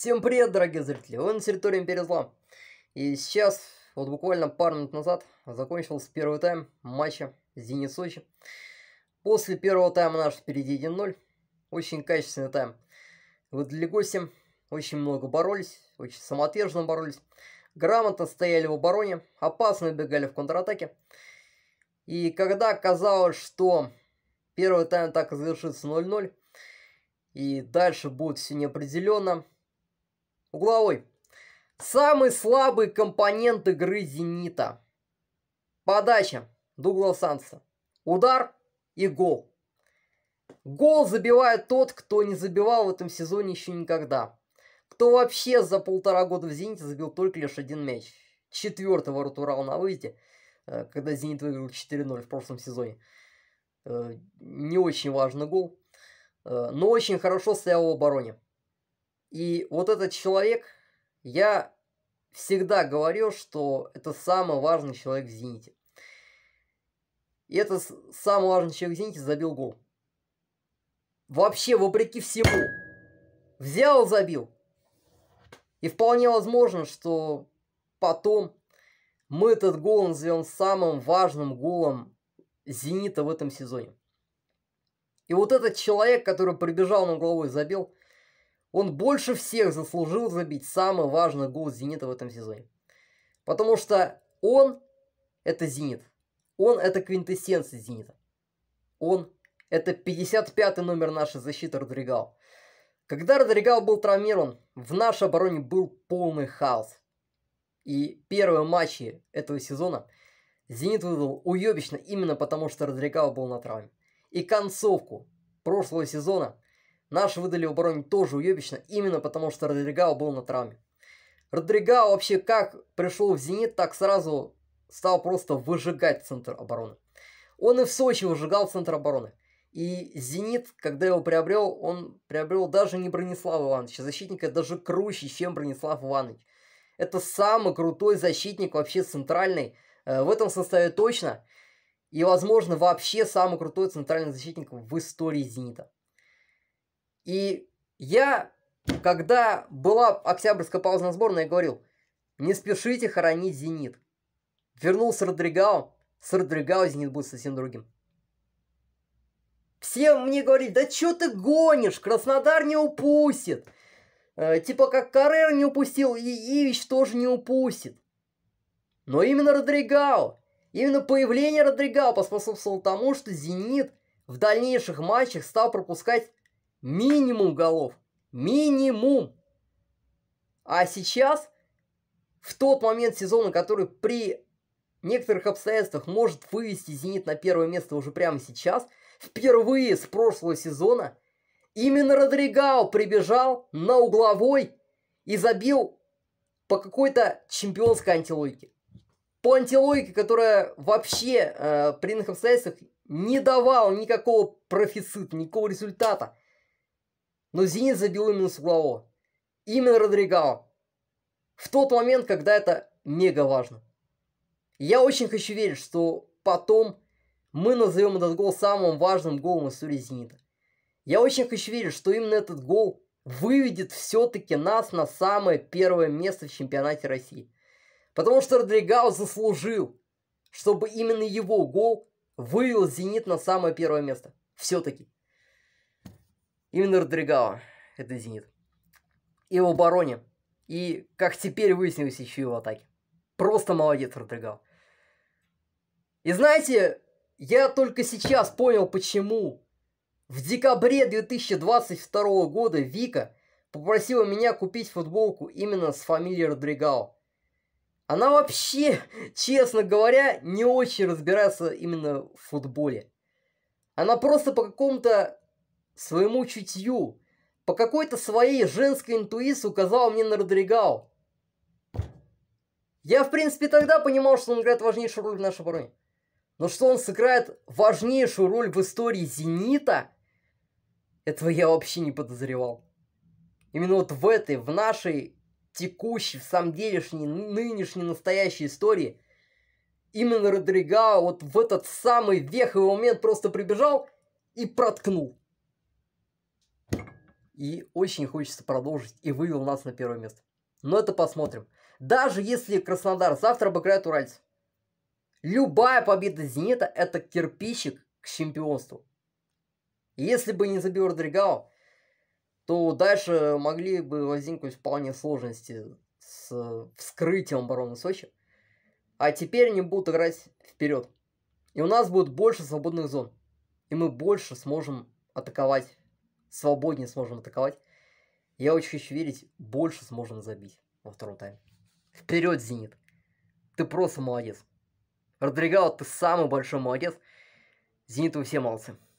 Всем привет, дорогие зрители! Вы на территории Империи Зла. И сейчас, вот буквально пару минут назад, закончился первый тайм матча Зенит Сочи. После первого тайма наш впереди 1-0. Очень качественный тайм. Вот для гостя очень много боролись, очень самоотверженно боролись. Грамотно стояли в обороне, опасно убегали в контратаке. И когда казалось, что первый тайм так и завершится 0-0, и дальше будет все неопределенно, Угловой. Самый слабый компонент игры «Зенита». Подача Дугла Санса. Удар и гол. Гол забивает тот, кто не забивал в этом сезоне еще никогда. Кто вообще за полтора года в «Зените» забил только лишь один мяч. Четвертый ворот Урал на выезде, э, когда «Зенит» выиграл 4-0 в прошлом сезоне. Э, не очень важный гол, э, но очень хорошо стоял в обороне. И вот этот человек, я всегда говорил, что это самый важный человек в «Зените». И этот самый важный человек в «Зените» забил гол. Вообще, вопреки всему. Взял, забил. И вполне возможно, что потом мы этот гол назовем самым важным голом «Зенита» в этом сезоне. И вот этот человек, который прибежал на голову и забил – он больше всех заслужил забить самый важный гол «Зенита» в этом сезоне. Потому что он – это «Зенит». Он – это квинтэссенция «Зенита». Он – это 55-й номер нашей защиты Родригал. Когда Родригал был травмирован, в нашей обороне был полный хаос. И первые матчи этого сезона «Зенит» выдал уебищно именно потому, что Родригал был на травме. И концовку прошлого сезона – Наш выдали в обороне тоже уебично, именно потому что Родригао был на травме. Родригао вообще как пришел в «Зенит», так сразу стал просто выжигать центр обороны. Он и в Сочи выжигал центр обороны. И «Зенит», когда его приобрел, он приобрел даже не Бронислава Ивановича, защитника даже круче, чем Бронислав Иванович. Это самый крутой защитник вообще центральный, э, в этом составе точно. И, возможно, вообще самый крутой центральный защитник в истории «Зенита». И я, когда была октябрьская пауза на сборной, я говорил, не спешите хоронить «Зенит». Вернулся Родригао, с Родригао «Зенит» будет совсем другим. Все мне говорили, да что ты гонишь, Краснодар не упустит. Э, типа как Каррер не упустил, и Ивич тоже не упустит. Но именно Родригао, именно появление Родригао поспособствовало тому, что «Зенит» в дальнейших матчах стал пропускать Минимум голов. Минимум. А сейчас, в тот момент сезона, который при некоторых обстоятельствах может вывести «Зенит» на первое место уже прямо сейчас, впервые с прошлого сезона именно Родригау прибежал на угловой и забил по какой-то чемпионской антилогике. По антилогике, которая вообще э, при иных обстоятельствах не давала никакого профицита, никакого результата – но Зенит забил именно с углового. Именно Родригао. В тот момент, когда это мега важно. Я очень хочу верить, что потом мы назовем этот гол самым важным голом истории Зенита. Я очень хочу верить, что именно этот гол выведет все-таки нас на самое первое место в чемпионате России. Потому что Родригао заслужил, чтобы именно его гол вывел «Зенит» на самое первое место. Все-таки. Именно Родригао, это Зенит. И в обороне. И, как теперь выяснилось, еще и в атаке. Просто молодец Родригао. И знаете, я только сейчас понял, почему в декабре 2022 года Вика попросила меня купить футболку именно с фамилией Родригао. Она вообще, честно говоря, не очень разбирается именно в футболе. Она просто по какому-то своему чутью, по какой-то своей женской интуиции указал мне на Родригал. Я, в принципе, тогда понимал, что он играет важнейшую роль в нашей обороне. Но что он сыграет важнейшую роль в истории «Зенита», этого я вообще не подозревал. Именно вот в этой, в нашей текущей, в самом делешней, нынешней, настоящей истории, именно Родригао вот в этот самый веховый момент просто прибежал и проткнул и очень хочется продолжить, и вывел нас на первое место. Но это посмотрим. Даже если Краснодар завтра обыграет Уральц, любая победа Зенита – это кирпичик к чемпионству. Если бы не забил Родригау, то дальше могли бы возникнуть вполне сложности с вскрытием обороны Сочи. А теперь они будут играть вперед. И у нас будет больше свободных зон. И мы больше сможем атаковать свободнее сможем атаковать. Я очень хочу верить, больше сможем забить во втором тайме. Вперед, Зенит! Ты просто молодец. Родригао, ты самый большой молодец. Зенит, вы все молодцы.